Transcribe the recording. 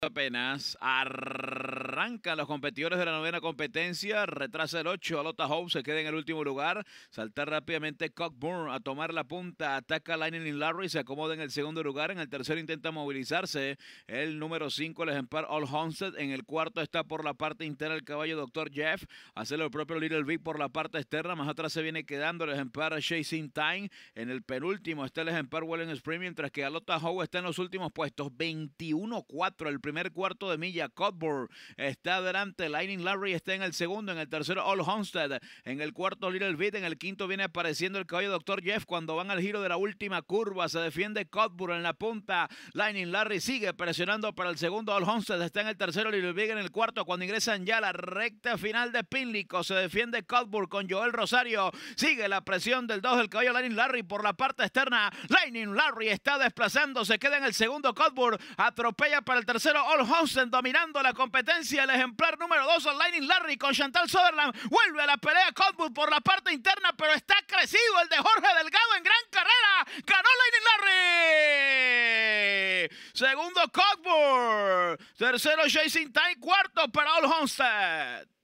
Apenas arranca los competidores de la novena competencia, retrasa el 8, Alota Hope se queda en el último lugar, saltar rápidamente Cockburn a tomar la punta, ataca Lightning Larry, se acomoda en el segundo lugar, en el tercero intenta movilizarse, el número 5 el ejemplar All Homestead, en el cuarto está por la parte interna el caballo doctor Jeff, hace lo propio Little Big por la parte externa, más atrás se viene quedando el ejemplar Chasing Time, en el penúltimo está el ejemplar Wellen Spring, mientras que Alota Hope está en los últimos puestos, 21-4 el primer cuarto de milla. Codburn está adelante. Lightning Larry está en el segundo. En el tercero, All Homestead. En el cuarto, Little Bit. En el quinto viene apareciendo el caballo Dr. Jeff. Cuando van al giro de la última curva, se defiende Codburn en la punta. Lightning Larry sigue presionando para el segundo. All Homestead está en el tercero. Little Bit en el cuarto. Cuando ingresan ya a la recta final de Pinlico se defiende Codburn con Joel Rosario. Sigue la presión del dos del caballo Lightning Larry por la parte externa. Lightning Larry está desplazando. Se queda en el segundo. Codburn atropella para el tercero número Homestead dominando la competencia. El ejemplar número 2, Lightning Larry con Chantal Sutherland, Vuelve a la pelea Cockburn por la parte interna, pero está crecido el de Jorge Delgado en gran carrera. Ganó Lightning Larry. Segundo Cockburn, Tercero Jason Time. Cuarto para Homestead